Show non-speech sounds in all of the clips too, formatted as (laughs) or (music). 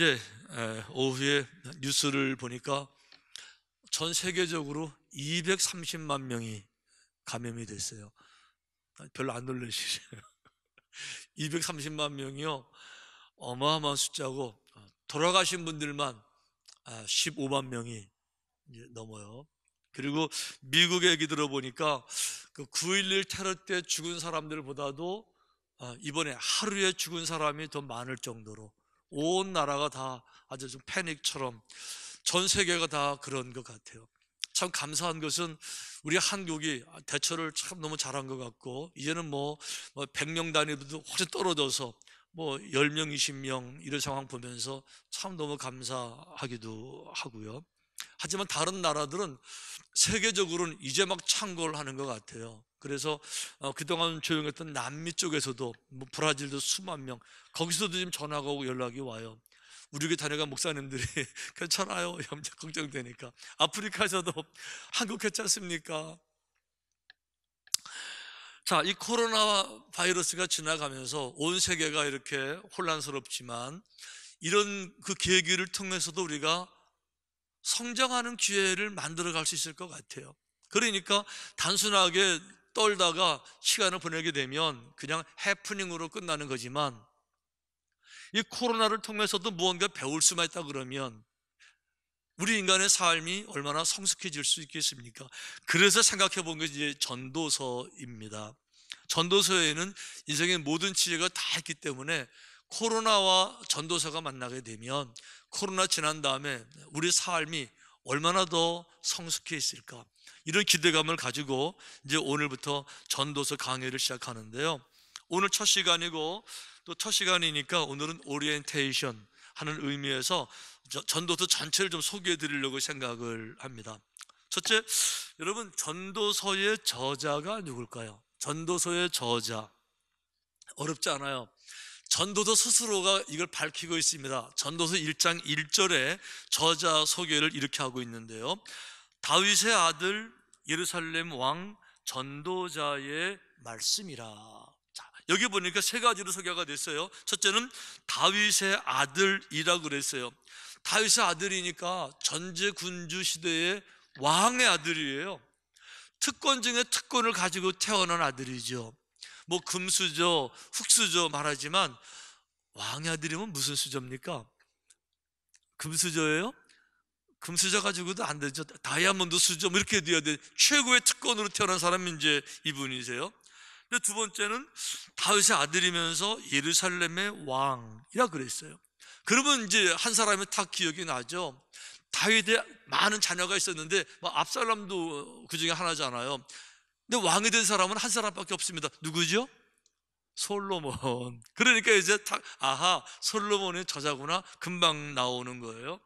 어제 오후에 뉴스를 보니까 전 세계적으로 230만 명이 감염이 됐어요. 아, 별로 안 놀라시죠? 230만 (laughs) 명이요. 어마어마한 숫자고 어, 돌아가신 분들만 15만 아, 명이 넘어요. 그리고 미국 얘기 들어보니까 그9.11 테러 때 죽은 사람들보다도 아, 이번에 하루에 죽은 사람이 더 많을 정도로 온 나라가 다 아주 좀 패닉처럼 전 세계가 다 그런 것 같아요. 참 감사한 것은 우리 한국이 대처를 참 너무 잘한 것 같고 이제는 뭐 100명 뭐 단위도 로 훨씬 떨어져서 뭐 10명, 20명 이런 상황 보면서 참 너무 감사하기도 하고요. 하지만 다른 나라들은 세계적으로는 이제 막 창궐 하는 것 같아요. 그래서 어, 그동안 조용했던 남미 쪽에서도 뭐 브라질도 수만 명 거기서도 지금 전화가 오고 연락이 와요. 우리 교회 다녀간 목사님들이 (laughs) 괜찮아요. 염려 걱정되니까 아프리카에서도 (laughs) 한국 괜찮습니까? 자, 이 코로나 바이러스가 지나가면서 온 세계가 이렇게 혼란스럽지만 이런 그 계기를 통해서도 우리가 성장하는 기회를 만들어 갈 수 있을 것 같아요. 그러니까 단순하게 떨다가 시간을 보내게 되면 그냥 해프닝으로 끝나는 거지만 이 코로나를 통해서도 무언가 배울 수만 있다 그러면 우리 인간의 삶이 얼마나 성숙해질 수 있겠습니까? 그래서 생각해 본게 이제 전도서입니다. 전도서에는 인생의 모든 지혜가 다 있기 때문에 코로나와 전도사가 만나게 되면 코로나 지난 다음에 우리 삶이 얼마나 더 성숙해 있을까 이런 기대감을 가지고 이제 오늘부터 전도서 강의를 시작하는데요. 오늘 첫 시간이고 또 첫 시간이니까 오늘은 오리엔테이션 하는 의미에서 전도서 전체를 좀 소개해 드리려고 생각을 합니다. 첫째, 여러분 전도서의 저자가 누굴까요? 전도서의 저자 어렵지 않아요. 전도서 스스로가 이걸 밝히고 있습니다. 전도서 1장 1절에 저자 소개를 이렇게 하고 있는데요. 다윗의 아들 예루살렘 왕 전도자의 말씀이라. 자, 여기 보니까 세 가지로 소개가 됐어요. 첫째는 다윗의 아들이라 고 그랬어요. 다윗의 아들이니까 전제 군주 시대의 왕의 아들이에요. 특권 중에 특권을 가지고 태어난 아들이죠. 뭐 금수저, 흙수저 말하지만 왕야드림은 무슨 수저입니까? 금수저예요? 금수저 가지고도 안 되죠. 다이아몬드 수저 뭐 이렇게 돼야 돼. 최고의 특권으로 태어난 사람이 이제 이분이세요. 근데 두 번째는 다윗의 아들이면서 예루살렘의 왕이라 그랬어요. 그러면 이제 한 사람이 다 기억이 나죠. 다윗의 많은 자녀가 있었는데 뭐 압살람도 그 중에 하나잖아요. 근데 왕이 된 사람은 한 사람밖에 없습니다. 누구죠? 솔로몬. 그러니까 이제 탁, 아하, 솔로몬의 저자구나. 금방 나오는 거예요.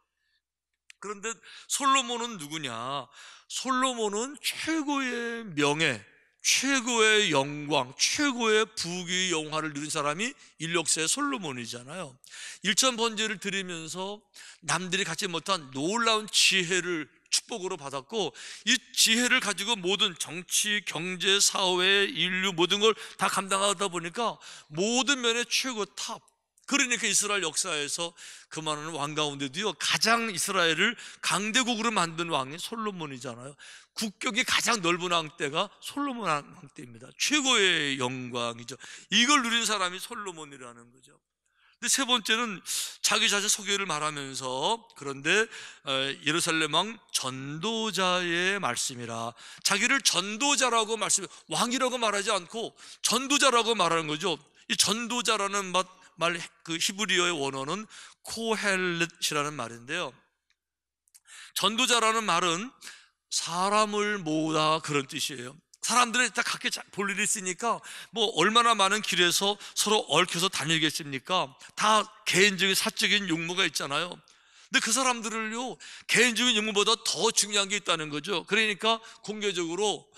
그런데 솔로몬은 누구냐? 솔로몬은 최고의 명예, 최고의 영광, 최고의 부귀 영화를 누린 사람이 인력세 솔로몬이잖아요. 일천 번제를 드리면서 남들이 갖지 못한 놀라운 지혜를 축복으로 받았고 이 지혜를 가지고 모든 정치, 경제, 사회, 인류 모든 걸 다 감당하다 보니까 모든 면에 최고 탑. 그러니까 이스라엘 역사에서 그 많은 왕 가운데도요 가장 이스라엘을 강대국으로 만든 왕이 솔로몬이잖아요. 국격이 가장 넓은 왕 때가 솔로몬 왕 때입니다. 최고의 영광이죠. 이걸 누린 사람이 솔로몬이라는 거죠. 세 번째는 자기 자신 소개를 말하면서 그런데 어, 예루살렘 왕 전도자의 말씀이라 자기를 전도자라고 말씀 왕이라고 말하지 않고 전도자라고 말하는 거죠. 이 전도자라는 말, 그 히브리어의 원어는 코헬렛이라는 말인데요. 전도자라는 말은 사람을 모으다 그런 뜻이에요. 사람들이다 각기 볼 일이 있으니까 뭐 얼마나 많은 길에서 서로 얽혀서 다니겠습니까? 다 개인적인 사적인 용무가 있잖아요. 근데 그 사람들을요 개인적인 용무보다 더 중요한 게 있다는 거죠. 그러니까 공개적으로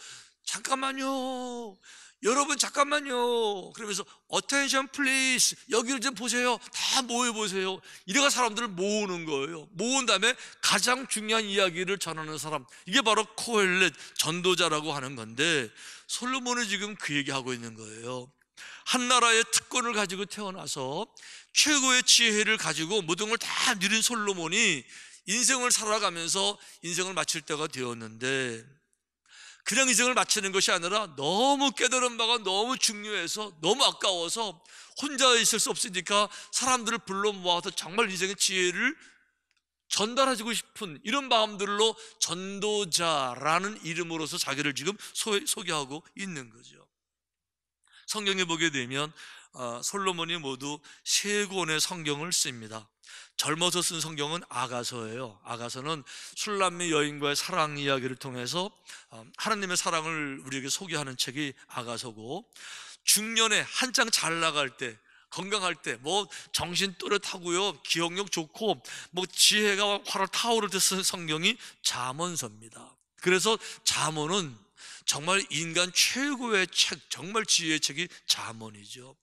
잠깐만요. 여러분 잠깐만요. 그러면서 attention please 여기를 좀 보세요. 다 모여 보세요. 이래가 사람들을 모으는 거예요. 모은 다음에 가장 중요한 이야기를 전하는 사람 이게 바로 코엘렛 전도자라고 하는 건데 솔로몬은 지금 그 얘기하고 있는 거예요. 한 나라의 특권을 가지고 태어나서 최고의 지혜를 가지고 모든 걸 다 누린 솔로몬이 인생을 살아가면서 인생을 마칠 때가 되었는데 그냥 이정을 맞추는 것이 아니라 너무 깨달은 바가 너무 중요해서 너무 아까워서 혼자 있을 수 없으니까 사람들을 불러 모아서 정말 인생의 지혜를 전달해주고 싶은 이런 마음들로 전도자라는 이름으로서 자기를 지금 소, 개하고 있는 거죠. 성경에 보게 되면 어, 솔로몬이 모두 세 권의 성경을 씁니다. 젊어서 쓴 성경은 아가서예요. 아가서는 술람미 여인과의 사랑 이야기를 통해서 어, 하나님의 사랑을 우리에게 소개하는 책이 아가서고 중년에 한창 잘 나갈 때 건강할 때 뭐 정신 또렷하고요 기억력 좋고 뭐 지혜가 활활 타오를 때 쓴 성경이 잠언서입니다. 그래서 잠언은 정말 인간 최고의 책, 정말 지혜의 책이 잠언이죠.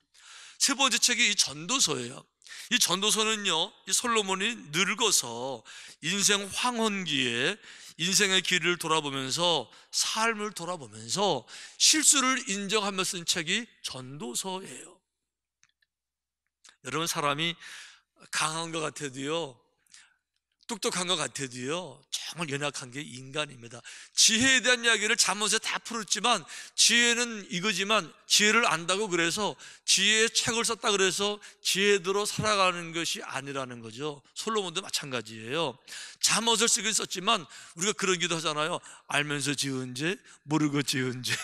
세 번째 책이 이 전도서예요. 이 전도서는요, 이 솔로몬이 늙어서 인생 황혼기에 인생의 길을 돌아보면서 삶을 돌아보면서 실수를 인정하며 쓴 책이 전도서예요. 여러분 사람이 강한 것 같아도요, 똑똑한 것 같아도요, 정말 연약한 게 인간입니다. 지혜에 대한 이야기를 잠옷에다 풀었지만, 지혜는 이거지만, 지혜를 안다고 그래서, 지혜의 책을 썼다 그래서, 지혜대로 살아가는 것이 아니라는 거죠. 솔로몬도 마찬가지예요. 잠옷을 쓰긴 썼지만, 우리가 그런 기도 하잖아요. 알면서 지은 죄, 모르고 지은 죄.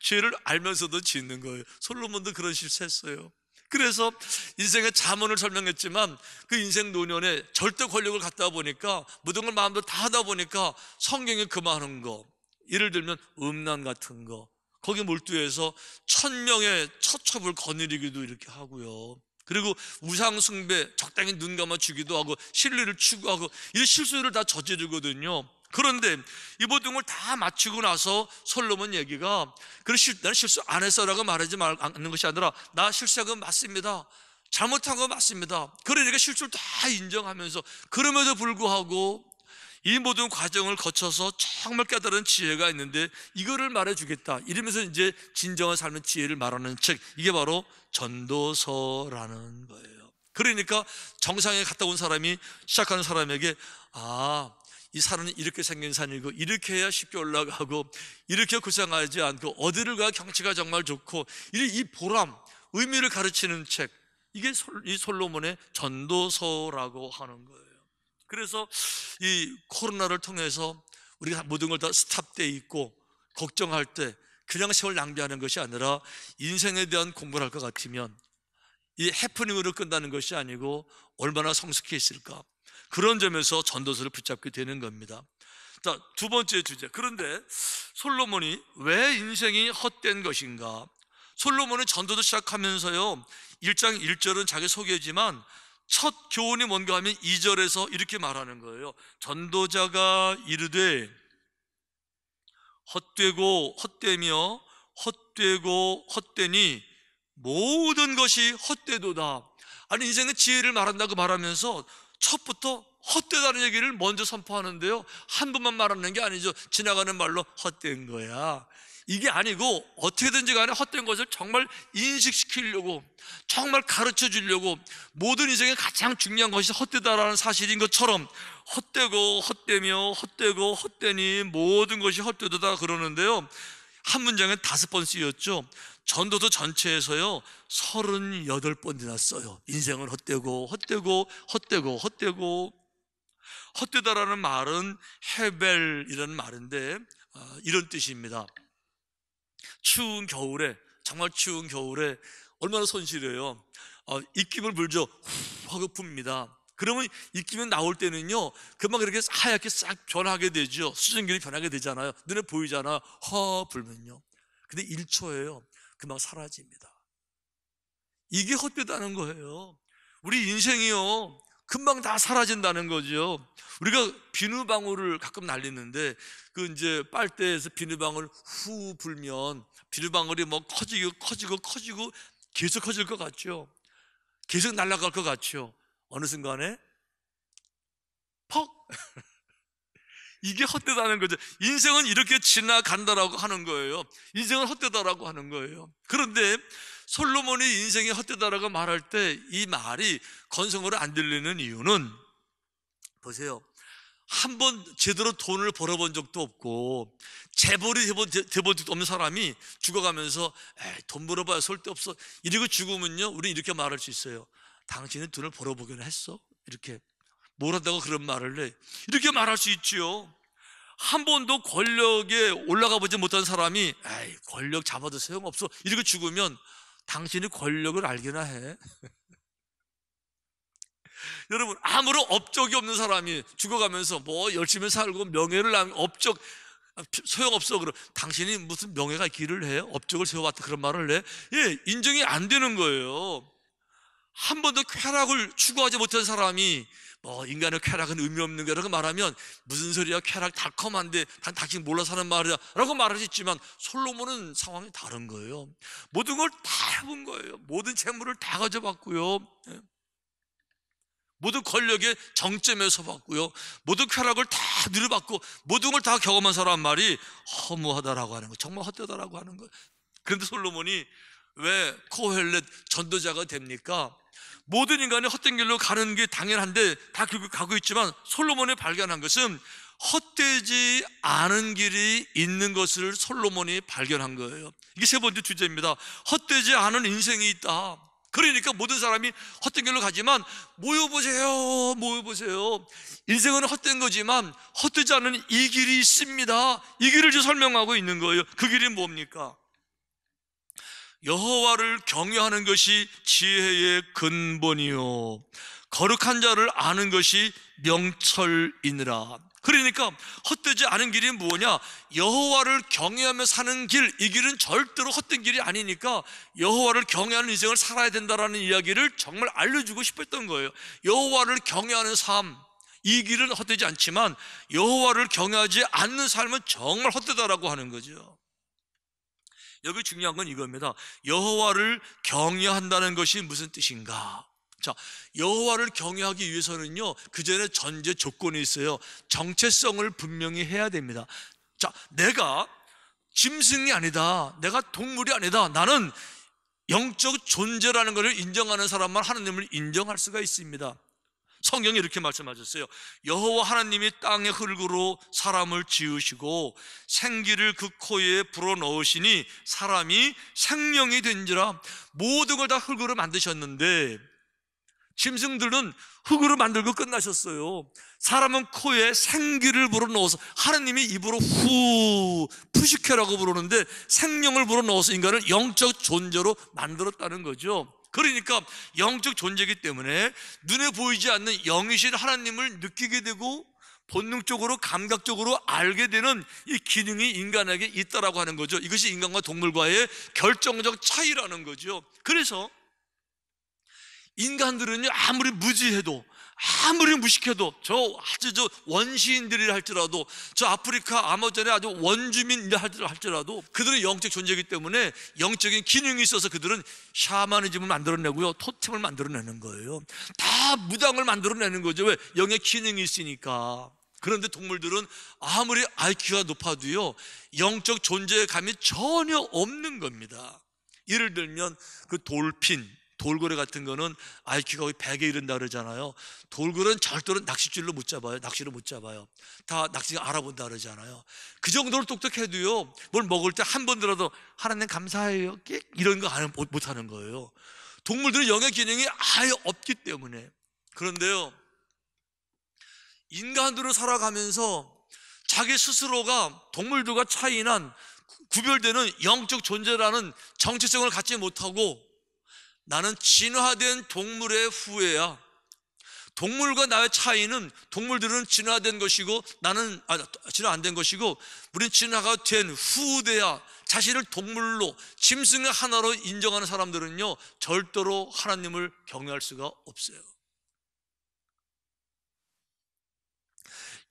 지혜를 (laughs) 알면서도 짓는 거예요. 솔로몬도 그런 실수 했어요. 그래서 인생의 자문을 설명했지만 그 인생 노년에 절대 권력을 갖다 보니까 모든 걸 마음대로 다 하다 보니까 성경에 그하는거 예를 들면 음란 같은 거 거기 몰두해서 천 명의 처첩을 거느리기도 이렇게 하고요. 그리고 우상 숭배 적당히 눈 감아 주기도 하고 신뢰를 추구하고 이 실수를 다 저지르거든요. 그런데 이 모든 걸 다 마치고 나서 솔로몬 얘기가 그래 나는 실수 안 했어라고 말하지 말, 않는 것이 아니라 나 실수한 건 맞습니다. 잘못한 건 맞습니다. 그러니까 실수를 다 인정하면서 그럼에도 불구하고 이 모든 과정을 거쳐서 정말 깨달은 지혜가 있는데 이거를 말해주겠다. 이러면서 이제 진정한 삶의 지혜를 말하는 책. 이게 바로 전도서라는 거예요. 그러니까 정상에 갔다 온 사람이 시작하는 사람에게 아, 이 산은 이렇게 생긴 산이고 이렇게 해야 쉽게 올라가고 이렇게 고생하지 않고 어디를 가 경치가 정말 좋고 이 보람 의미를 가르치는 책 이게 이 솔로몬의 전도서라고 하는 거예요. 그래서 이 코로나를 통해서 우리가 모든 걸 다 스탑돼 있고 걱정할 때 그냥 세월 낭비하는 것이 아니라 인생에 대한 공부를 할 것 같으면 이 해프닝으로 끝나는 것이 아니고 얼마나 성숙해 있을까 그런 점에서 전도서를 붙잡게 되는 겁니다. 자, 두 번째 주제. 그런데 솔로몬이 왜 인생이 헛된 것인가? 솔로몬은 전도도 시작하면서요, 1장 1절은 자기 소개지만 첫 교훈이 뭔가 하면 2절에서 이렇게 말하는 거예요. 전도자가 이르되 헛되고 헛되며 헛되고 헛되니 모든 것이 헛되도다. 아니 인생의 지혜를 말한다고 말하면서 첫부터 헛되다는 얘기를 먼저 선포하는데요. 한 번만 말하는 게 아니죠. 지나가는 말로 헛된 거야. 이게 아니고 어떻게든지 간에 헛된 것을 정말 인식시키려고 정말 가르쳐 주려고 모든 인생의 가장 중요한 것이 헛되다라는 사실인 것처럼 헛되고 헛되며 헛되고 헛되니 모든 것이 헛되다 그러는데요. 한 문장에 다섯 번 쓰였죠. 전도도 전체에서요, 서른여덟 번이나 써요. 인생을 헛되고, 헛되고, 헛되고, 헛되고. 헛되다라는 말은 헤벨이라는 말인데, 아, 이런 뜻입니다. 추운 겨울에, 정말 추운 겨울에 얼마나 손실이에요. 아, 입김을 불죠. 후 하고 풉니다. 그러면 익히면 나올 때는요, 금방 이렇게 하얗게 싹 변하게 되죠. 수증기를 변하게 되잖아요. 눈에 보이잖아. 허, 불면요. 근데 1초예요. 금방 사라집니다. 이게 헛되다는 거예요. 우리 인생이요. 금방 다 사라진다는 거죠. 우리가 비누방울을 가끔 날리는데 그 이제 빨대에서 비누방울 후 불면 비누방울이 뭐 커지고 커지고 커지고 계속 커질 것 같죠. 계속 날아갈 것 같죠. 어느 순간에 퍽! (laughs) 이게 헛되다는 거죠. 인생은 이렇게 지나간다라고 하는 거예요. 인생은 헛되다라고 하는 거예요. 그런데 솔로몬이 인생이 헛되다라고 말할 때 이 말이 건성으로 안 들리는 이유는 보세요. 한 번 제대로 돈을 벌어본 적도 없고 재벌이 해본, 돼본 적도 없는 사람이 죽어가면서 에이, 돈 벌어봐야 쓸데없어 이러고 죽으면요 우리 는 이렇게 말할 수 있어요 당신은 눈을 보러 보기는 했어? 이렇게 뭐라다고 그런 말을 해? 이렇게 말할 수 있지요. 한 번도 권력에 올라가 보지 못한 사람이 에이, 권력 잡아도 소용없어. 이렇게 죽으면 당신이 권력을 알기나 해. (laughs) 여러분 아무런 업적이 없는 사람이 죽어가면서 뭐 열심히 살고 명예를 남 업적 소용없어 그럼 당신이 무슨 명예가 길을 해 업적을 세워왔다 그런 말을 해예 인정이 안 되는 거예요 한 번도 쾌락을 추구하지 못한 사람이 뭐 인간의 쾌락은 의미 없는 거라고 말하면 무슨 소리야 쾌락 달콤한데 난 당신 몰라서 하는 말이야라고 말할 수 있지만 솔로몬은 상황이 다른 거예요 모든 걸 다 해본 거예요 모든 재물을 다 가져봤고요 예. 모든 권력의 정점에 서봤고요 모든 쾌락을 다 누려봤고 모든 걸 다 경험한 사람 말이 허무하다라고 하는 거 정말 헛되다라고 하는 거예요 그런데 솔로몬이 왜 코헬렛 전도자가 됩니까? 모든 인간이 헛된 길로 가는 게 당연한데 다 결국 가고 있지만 솔로몬이 발견한 것은 헛되지 않은 길이 있는 것을 솔로몬이 발견한 거예요. 이게 세 번째 주제입니다. 헛되지 않은 인생이 있다. 그러니까 모든 사람이 헛된 길로 가지만 모여보세요, 모여보세요. 인생은 헛된 거지만 헛되지 않은 이 길이 있습니다. 이 길을 설명하고 있는 거예요. 그 길이 뭡니까? 여호와를 경외하는 것이 지혜의 근본이요 거룩한 자를 아는 것이 명철이니라. 그러니까 헛되지 않은 길이 뭐냐? 여호와를 경외하며 사는 길. 이 길은 절대로 헛된 길이 아니니까 여호와를 경외하는 인생을 살아야 된다라는 이야기를 정말 알려주고 싶었던 거예요. 여호와를 경외하는 삶. 이 길은 헛되지 않지만 여호와를 경외하지 않는 삶은 정말 헛되다라고 하는 거죠. 여기 중요한 건 이겁니다. 여호와를 경외한다는 것이 무슨 뜻인가? 자, 여호와를 경외하기 위해서는요. 그 전에 전제 조건이 있어요. 정체성을 분명히 해야 됩니다. 자, 내가 짐승이 아니다. 내가 동물이 아니다. 나는 영적 존재라는 것을 인정하는 사람만 하나님을 인정할 수가 있습니다. 성경이 이렇게 말씀하셨어요. 여호와 하나님이 땅의 흙으로 사람을 지으시고 생기를 그 코에 불어 넣으시니 사람이 생명이 된지라 모든 걸 다 흙으로 만드셨는데 짐승들은 흙으로 만들고 끝나셨어요. 사람은 코에 생기를 불어 넣어서 하나님이 입으로 후 푸시케라고 부르는데 생명을 불어 넣어서 인간을 영적 존재로 만들었다는 거죠. 그러니까 영적 존재이기 때문에 눈에 보이지 않는 영이신 하나님을 느끼게 되고 본능적으로 감각적으로 알게 되는 이 기능이 인간에게 있다라고 하는 거죠. 이것이 인간과 동물과의 결정적 차이라는 거죠. 그래서 인간들은요 아무리 무지해도 아무리 무식해도 저 아주 저 원시인들이라 할지라도 저 아프리카 아마존의 아주 원주민이라 할지라도 그들의 영적 존재이기 때문에 영적인 기능이 있어서 그들은 샤머니즘을 만들어내고요 토템을 만들어내는 거예요 다 무당을 만들어내는 거죠 왜? 영의 기능이 있으니까 그런데 동물들은 아무리 IQ가 높아도요 영적 존재감이 의 전혀 없는 겁니다 예를 들면 그 돌핀 돌고래 같은 거는 IQ가 거의 100에 이른다 그러잖아요. 돌고래는 절대로 낚싯줄로 못 잡아요. 낚시로 못 잡아요. 다 낚시가 알아본다 그러잖아요. 그 정도로 똑똑해도요. 뭘 먹을 때 한 번 들어도 하나님 감사해요. 이런 거못 하는 거예요. 동물들은 영의 기능이 아예 없기 때문에. 그런데요. 인간으로 살아가면서 자기 스스로가 동물들과 차이난 구별되는 영적 존재라는 정체성을 갖지 못하고 나는 진화된 동물의 후예야. 동물과 나의 차이는 동물들은 진화된 것이고 나는 아, 진화 안 된 것이고 우린 진화가 된 후대야 자신을 동물로 짐승의 하나로 인정하는 사람들은요 절대로 하나님을 경외할 수가 없어요.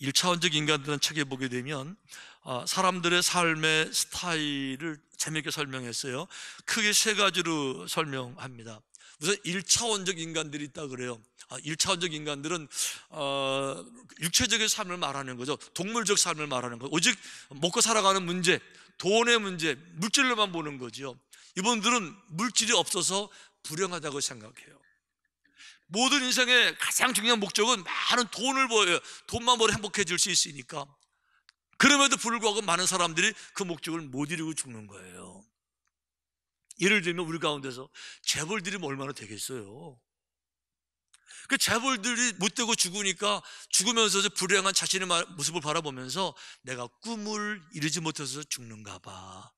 1차원적 인간들은 책에 보게 되면 아, 사람들의 삶의 스타일을 재미있게 설명했어요. 크게 세 가지로 설명합니다. 무슨 1차원적 인간들이 있다 그래요. 1차원적 아, 인간들은 어, 육체적인 삶을 말하는 거죠. 동물적 삶을 말하는 거죠. 오직 먹고 살아가는 문제, 돈의 문제, 물질로만 보는 거죠. 이분들은 물질이 없어서 불행하다고 생각해요. 모든 인생의 가장 중요한 목적은 많은 돈을 벌어요. 예, 돈만 벌어 행복해질 수 있으니까. 그럼에도 불구하고 많은 사람들이 그 목적을 못 이루고 죽는 거예요. 예를 들면 우리 가운데서 재벌들이 뭐 얼마나 되겠어요. 그 재벌들이 못 되고 죽으니까 죽으면서 불행한 자신의 모습을 바라보면서 내가 꿈을 이루지 못해서 죽는가 봐.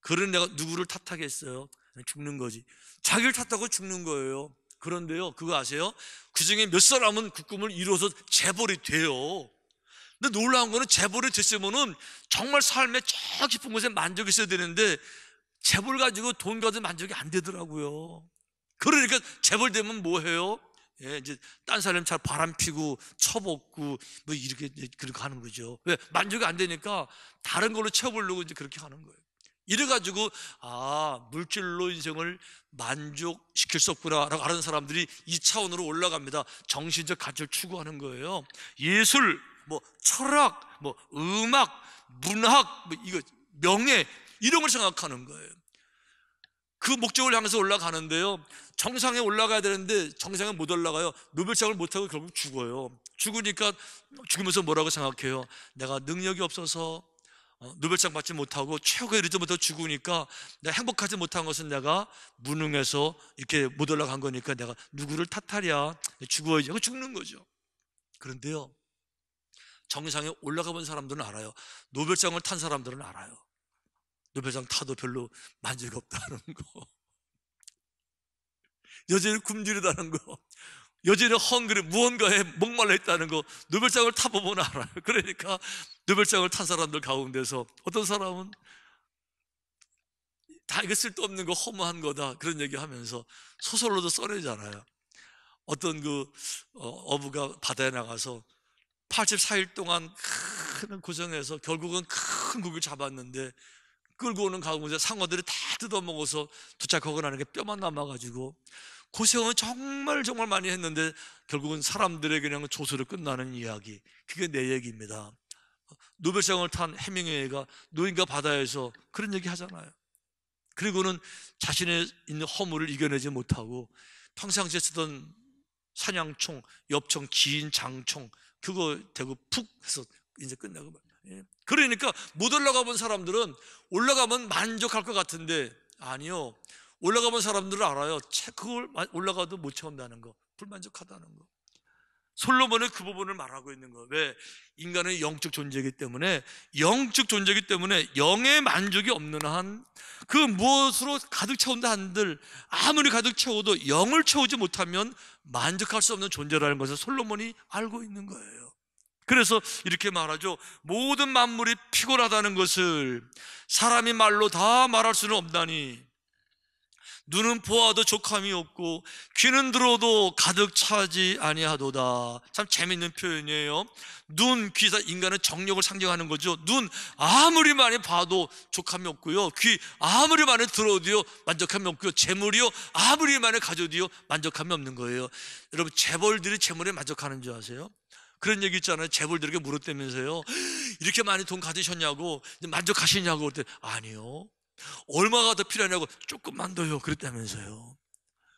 그런 내가 누구를 탓하겠어요? 죽는 거지. 자기를 탓하고 죽는 거예요. 그런데요, 그거 아세요? 그 중에 몇 사람은 그 꿈을 이루어서 재벌이 돼요. 근데 놀라운 거는 재벌이 됐으면은 정말 삶의 저 깊은 곳에 만족이 있어야 되는데 재벌 가지고 돈 가지고 만족이 안 되더라고요. 그러니까 재벌 되면 뭐 해요? 예, 이제 딴 사람 잘 바람 피고 처먹고 뭐 이렇게 그렇게 하는 거죠. 왜 만족이 안 되니까 다른 걸로 채워보려고 이제 그렇게 하는 거예요. 이래가지고 아 물질로 인생을 만족시킬 수 없구나라고 하는 사람들이 이 차원으로 올라갑니다. 정신적 가치를 추구하는 거예요. 예술, 뭐 철학, 뭐 음악, 문학, 뭐 이거 명예 이런 걸 생각하는 거예요. 그 목적을 향해서 올라가는데요. 정상에 올라가야 되는데 정상에 못 올라가요. 노벨상을 못 하고 결국 죽어요. 죽으니까 죽으면서 뭐라고 생각해요? 내가 능력이 없어서 노벨상 어, 받지 못하고 최고의 리조부터 죽으니까 내가 행복하지 못한 것은 내가 무능해서 이렇게 못 올라간 거니까 내가 누구를 탓하랴 죽어야지 하고 죽는 거죠 그런데요 정상에 올라가 본 사람들은 알아요 노벨상을 탄 사람들은 알아요 노벨상 타도 별로 만족이 없다는 거 (laughs) 여전히 굶주리다는 거 여전히 헝그리 무언가에 목말라 있다는 거누벨장을 타보면 알아요. (laughs) 그러니까 누벨장을탄 사람들 가운데서 어떤 사람은 다 이거 쓸데없는 거 허무한 거다 그런 얘기하면서 소설로도 써내잖아요. 어떤 그 어, 어부가 바다에 나가서 84일 동안 큰 고생해서 결국은 큰 고기를 잡았는데 끌고 오는 가구에 상어들이 다 뜯어먹어서 도착하고 나는 게 뼈만 남아가지고 고생을 정말 정말 많이 했는데 결국은 사람들의 그냥 조소로 끝나는 이야기. 그게 내 얘기입니다. 노벨상을 탄 해밍웨이가 노인과 바다에서 그런 얘기 하잖아요. 그리고는 자신의 있는 허물을 이겨내지 못하고 평상시에 쓰던 사냥총, 엽총, 긴 장총 그거 대고 푹 해서 이제 끝나고 말이에요. 예. 그러니까 못 올라가 본 사람들은 올라가면 만족할 것 같은데 아니요. 올라가 본 사람들은 알아요. 그걸 올라가도 못 채운다는 거. 불만족하다는 거. 솔로몬은 그 부분을 말하고 있는 거 왜? 인간은 영적 존재이기 때문에, 영적 존재이기 때문에, 영의 만족이 없는 한, 그 무엇으로 가득 채운다 한들, 아무리 가득 채워도 영을 채우지 못하면 만족할 수 없는 존재라는 것을 솔로몬이 알고 있는 거예요. 그래서 이렇게 말하죠. 모든 만물이 피곤하다는 것을 사람이 말로 다 말할 수는 없다니. 눈은 보아도 족함이 없고 귀는 들어도 가득 차지 아니하도다. 참 재밌는 표현이에요. 눈, 귀다 인간은 정력을 상징하는 거죠. 눈 아무리 많이 봐도 족함이 없고요. 귀 아무리 많이 들어도요 만족함이 없고요. 재물이요 아무리 많이 가져도요 만족함이 없는 거예요. 여러분 재벌들이 재물에 만족하는 줄 아세요? 그런 얘기 있잖아요. 재벌들에게 물었다면서요. 이렇게 많이 돈 가지셨냐고 만족하시냐고 그때 아니요. 얼마가 더 필요하냐고 조금만 더요. 그랬다면서요.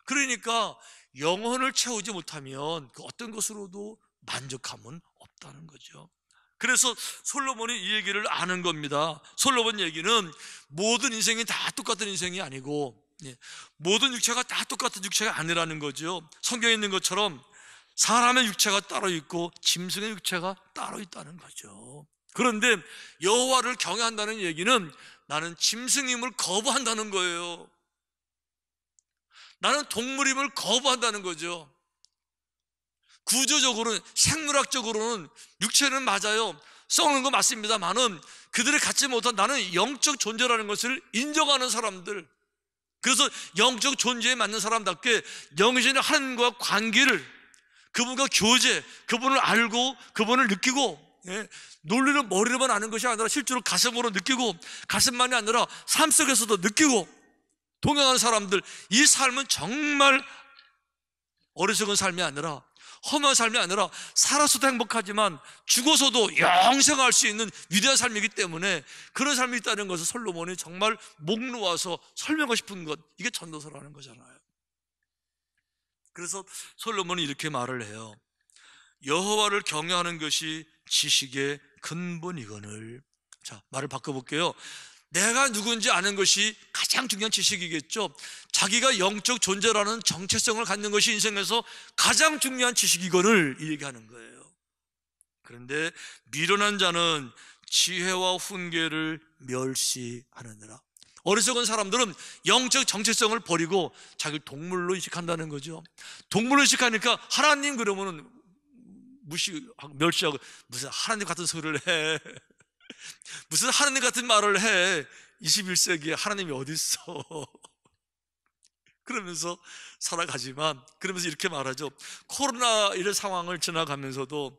그러니까 영혼을 채우지 못하면 그 어떤 것으로도 만족함은 없다는 거죠. 그래서 솔로몬이 이 얘기를 아는 겁니다. 솔로몬 얘기는 모든 인생이 다 똑같은 인생이 아니고 예, 모든 육체가 다 똑같은 육체가 아니라는 거죠. 성경에 있는 것처럼 사람의 육체가 따로 있고 짐승의 육체가 따로 있다는 거죠. 그런데 여호와를 경외한다는 얘기는 나는 짐승임을 거부한다는 거예요. 나는 동물임을 거부한다는 거죠. 구조적으로는 생물학적으로는 육체는 맞아요. 썩는 거 맞습니다만은 그들을 갖지 못한 나는 영적 존재라는 것을 인정하는 사람들. 그래서 영적 존재에 맞는 사람답게 영신의 하나님과 관계를 그분과 교제, 그분을 알고 그분을 느끼고 예? 논리를 머리로만 아는 것이 아니라 실제로 가슴으로 느끼고 가슴만이 아니라 삶 속에서도 느끼고 동행하는 사람들 이 삶은 정말 어리석은 삶이 아니라 험한 삶이 아니라 살아서도 행복하지만 죽어서도 영생할 수 있는 위대한 삶이기 때문에 그런 삶이 있다는 것을 솔로몬이 정말 목 놓아서 설명하고 싶은 것 이게 전도서라는 거잖아요 그래서 솔로몬이 이렇게 말을 해요 여호와를 경외하는 것이 지식의 근본이건을 자 말을 바꿔볼게요. 내가 누군지 아는 것이 가장 중요한 지식이겠죠. 자기가 영적 존재라는 정체성을 갖는 것이 인생에서 가장 중요한 지식이건을 얘기하는 거예요. 그런데 미련한 자는 지혜와 훈계를 멸시하느니라. 어리석은 사람들은 영적 정체성을 버리고 자기 동물로 인식한다는 거죠. 동물로 인식하니까 하나님 그러면은 무시하고 멸시하고 무슨 하나님 같은 소리를 해. (laughs) 무슨 하나님 같은 말을 해. 21세기에 하나님이 어딨어 (laughs) 그러면서 살아가지만 그러면서 이렇게 말하죠. 코로나 이런 상황을 지나가면서도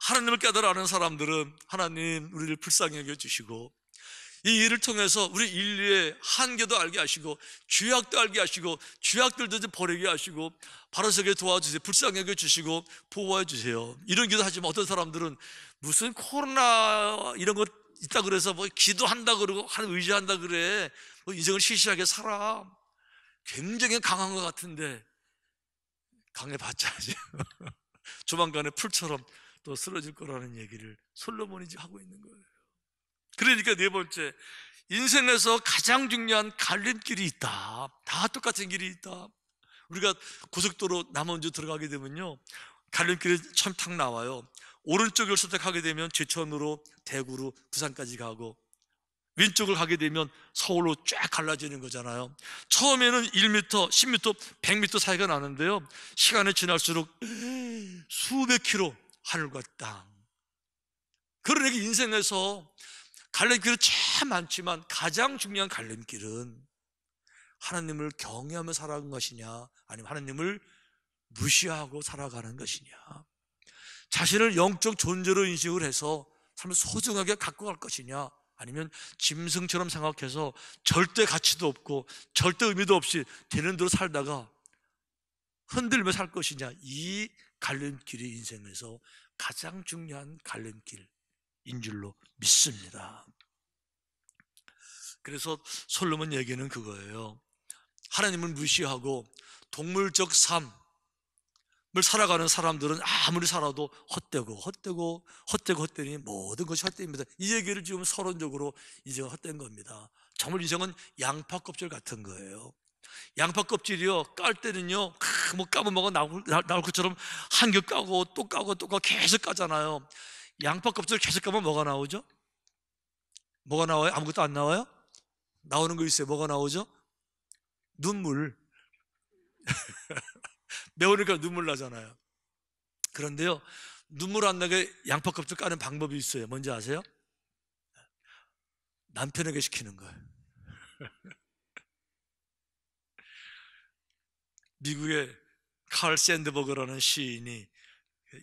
하나님을 깨달아 아는 사람들은 하나님 우리를 불쌍히 여겨 주시고 이 일을 통해서 우리 인류의 한계도 알게 하시고 죄악도 알게 하시고 죄악들도 버리게 하시고 바로세게 도와주세요 불쌍하게 주시고 보호해 주세요 이런 기도하지만 어떤 사람들은 무슨 코로나 이런 것 있다 그래서 뭐 기도한다 그러고 하나 의지한다 그래 뭐 인생을 시시하게 살아 굉장히 강한 것 같은데 강해봤자 지 (laughs) 조만간에 풀처럼 또 쓰러질 거라는 얘기를 솔로몬이 지 하고 있는 거예요 그러니까 네 번째, 인생에서 가장 중요한 갈림길이 있다. 다 똑같은 길이 있다. 우리가 고속도로 남원주 들어가게 되면요. 갈림길이 처음 탁 나와요. 오른쪽을 선택하게 되면 제천으로 대구로 부산까지 가고 왼쪽을 가게 되면 서울로 쫙 갈라지는 거잖아요. 처음에는 1m, 10m, 100m 사이가 나는데요. 시간이 지날수록 수백 킬로 하늘과 땅. 그러니까 인생에서 갈림길은 참 많지만 가장 중요한 갈림길은 하나님을 경외하며 살아가는 것이냐 아니면 하나님을 무시하고 살아가는 것이냐 자신을 영적 존재로 인식을 해서 삶을 소중하게 갖고 갈 것이냐 아니면 짐승처럼 생각해서 절대 가치도 없고 절대 의미도 없이 되는 대로 살다가 흔들며 살 것이냐 이 갈림길이 인생에서 가장 중요한 갈림길 인 줄로 믿습니다. 그래서 솔로몬 얘기는 그거예요. 하나님을 무시하고 동물적 삶을 살아가는 사람들은 아무리 살아도 헛되고 헛되고 헛되고 헛되니 모든 것이 헛됩니다. 이 얘기를 지금 서론적으로 이제 헛된 겁니다. 정말 인생은 양파 껍질 같은 거예요. 양파 껍질이요 깔 때는요 크, 뭐 까면 뭐가 나올, 나올 것처럼 한 겹 까고 또 까고 또 까고 계속 까잖아요. 양파 껍질 을 계속 까면 뭐가 나오죠? 뭐가 나와요? 아무것도 안 나와요? 나오는 거 있어요. 뭐가 나오죠? 눈물. (laughs) 매우니까 눈물 나잖아요. 그런데요, 눈물 안 나게 양파 껍질 까는 방법이 있어요. 뭔지 아세요? 남편에게 시키는 거예요. (laughs) 미국의 칼 샌드버그라는 시인이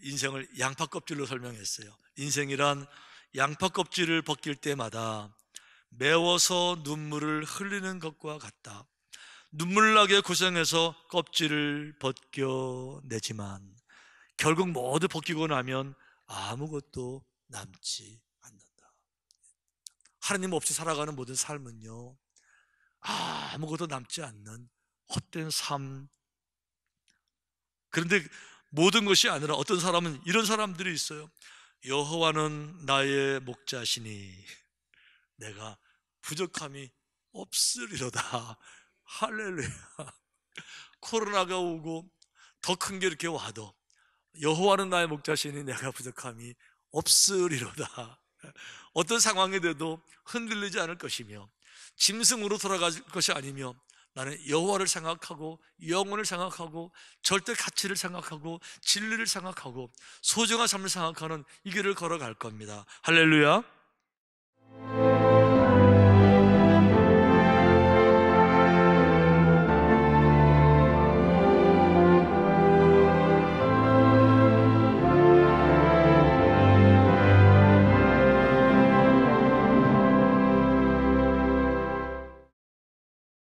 인생을 양파 껍질로 설명했어요. 인생이란 양파 껍질을 벗길 때마다 매워서 눈물을 흘리는 것과 같다. 눈물 나게 고생해서 껍질을 벗겨내지만 결국 모두 벗기고 나면 아무것도 남지 않는다. 하나님 없이 살아가는 모든 삶은요, 아무것도 남지 않는 헛된 삶. 그런데 모든 것이 아니라 어떤 사람은 이런 사람들이 있어요. 여호와는 나의 목자시니 내가 부족함이 없으리로다. 할렐루야. 코로나가 오고 더 큰 게 이렇게 와도 여호와는 나의 목자시니 내가 부족함이 없으리로다. 어떤 상황이 돼도 흔들리지 않을 것이며 짐승으로 돌아갈 것이 아니며 나는 여호와를 생각하고 영혼을 생각하고 절대 가치를 생각하고 진리를 생각하고 소중한 삶을 생각하는 이 길을 걸어갈 겁니다. 할렐루야.